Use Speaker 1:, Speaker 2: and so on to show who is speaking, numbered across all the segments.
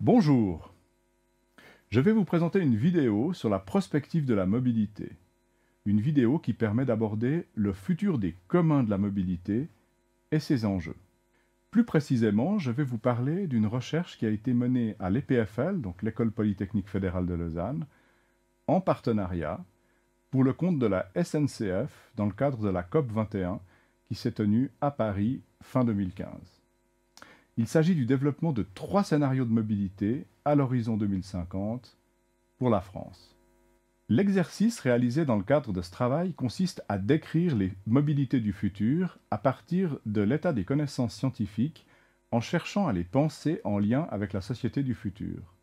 Speaker 1: Bonjour Je vais vous présenter une vidéo sur la prospective de la mobilité. Une vidéo qui permet d'aborder le futur des communs de la mobilité et ses enjeux. Plus précisément, je vais vous parler d'une recherche qui a été menée à l'EPFL, donc l'École Polytechnique Fédérale de Lausanne, en partenariat pour le compte de la SNCF dans le cadre de la COP 21 qui s'est tenue à Paris fin 2015. Il s'agit du développement de trois scénarios de mobilité à l'horizon 2050 pour la France. L'exercice réalisé dans le cadre de ce travail consiste à décrire les mobilités du futur à partir de l'état des connaissances scientifiques en cherchant à les penser en lien avec la société du futur.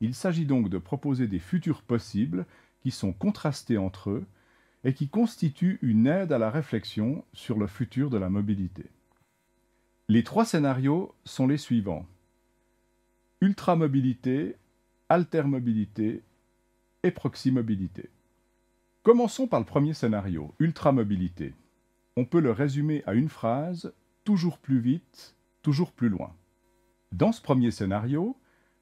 Speaker 1: Il s'agit donc de proposer des futurs possibles qui sont contrastés entre eux et qui constitue une aide à la réflexion sur le futur de la mobilité. Les trois scénarios sont les suivants. Ultra-mobilité, Ultramobilité, altermobilité et proximobilité. Commençons par le premier scénario, ultramobilité. On peut le résumer à une phrase, toujours plus vite, toujours plus loin. Dans ce premier scénario,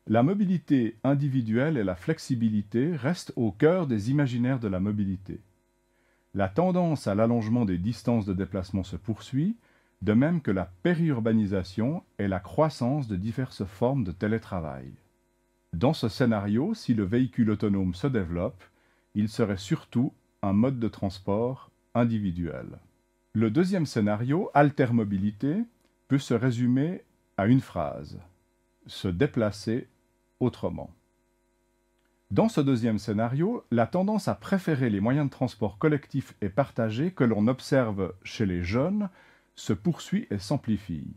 Speaker 1: la mobilité individuelle et la flexibilité restent au cœur des imaginaires de la mobilité. La tendance à l'allongement des distances de déplacement se poursuit, de même que la périurbanisation et la croissance de diverses formes de télétravail. Dans ce scénario, si le véhicule autonome se développe, il serait surtout un mode de transport individuel. Le deuxième scénario, altermobilité, peut se résumer à une phrase se déplacer autrement. Dans ce deuxième scénario, la tendance à préférer les moyens de transport collectifs et partagés que l'on observe chez les jeunes se poursuit et s'amplifie.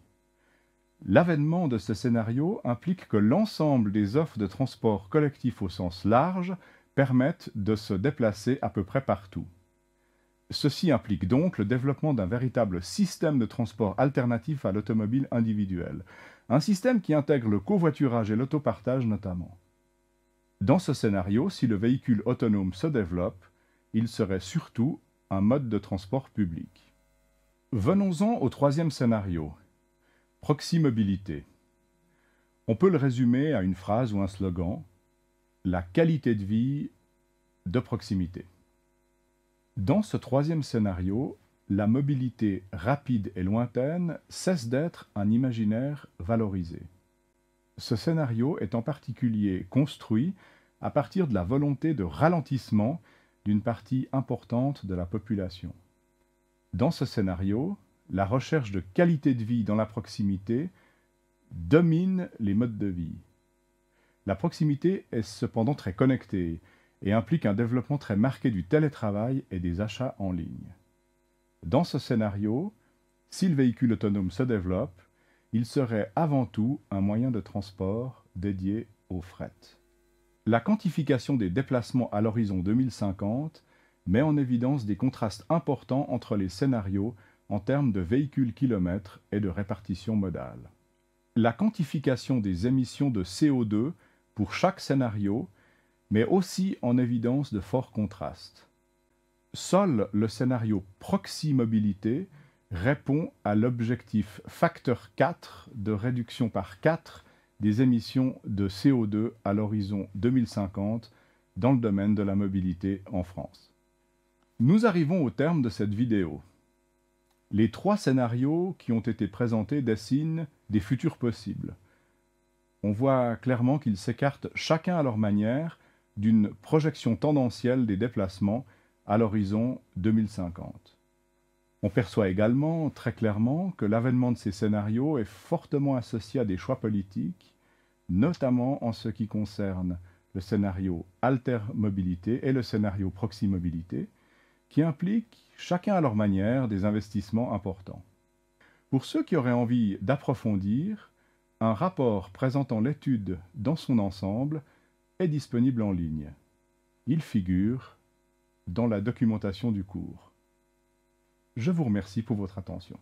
Speaker 1: L'avènement de ce scénario implique que l'ensemble des offres de transport collectif au sens large permettent de se déplacer à peu près partout. Ceci implique donc le développement d'un véritable système de transport alternatif à l'automobile individuelle, un système qui intègre le covoiturage et l'autopartage notamment. Dans ce scénario, si le véhicule autonome se développe, il serait surtout un mode de transport public. Venons-en au troisième scénario, proximobilité. On peut le résumer à une phrase ou un slogan, la qualité de vie de proximité. Dans ce troisième scénario, la mobilité rapide et lointaine cesse d'être un imaginaire valorisé. Ce scénario est en particulier construit à partir de la volonté de ralentissement d'une partie importante de la population. Dans ce scénario, la recherche de qualité de vie dans la proximité domine les modes de vie. La proximité est cependant très connectée et implique un développement très marqué du télétravail et des achats en ligne. Dans ce scénario, si le véhicule autonome se développe, il serait avant tout un moyen de transport dédié aux fret. La quantification des déplacements à l'horizon 2050 met en évidence des contrastes importants entre les scénarios en termes de véhicules kilomètres et de répartition modale. La quantification des émissions de CO2 pour chaque scénario met aussi en évidence de forts contrastes. Seul le scénario proxy mobilité répond à l'objectif facteur 4 de réduction par 4 des émissions de CO2 à l'horizon 2050 dans le domaine de la mobilité en France. Nous arrivons au terme de cette vidéo. Les trois scénarios qui ont été présentés dessinent des futurs possibles. On voit clairement qu'ils s'écartent chacun à leur manière d'une projection tendancielle des déplacements à l'horizon 2050. On perçoit également très clairement que l'avènement de ces scénarios est fortement associé à des choix politiques, notamment en ce qui concerne le scénario alter-mobilité et le scénario proximobilité, qui impliquent, chacun à leur manière, des investissements importants. Pour ceux qui auraient envie d'approfondir, un rapport présentant l'étude dans son ensemble est disponible en ligne. Il figure dans la documentation du cours. Je vous remercie pour votre attention.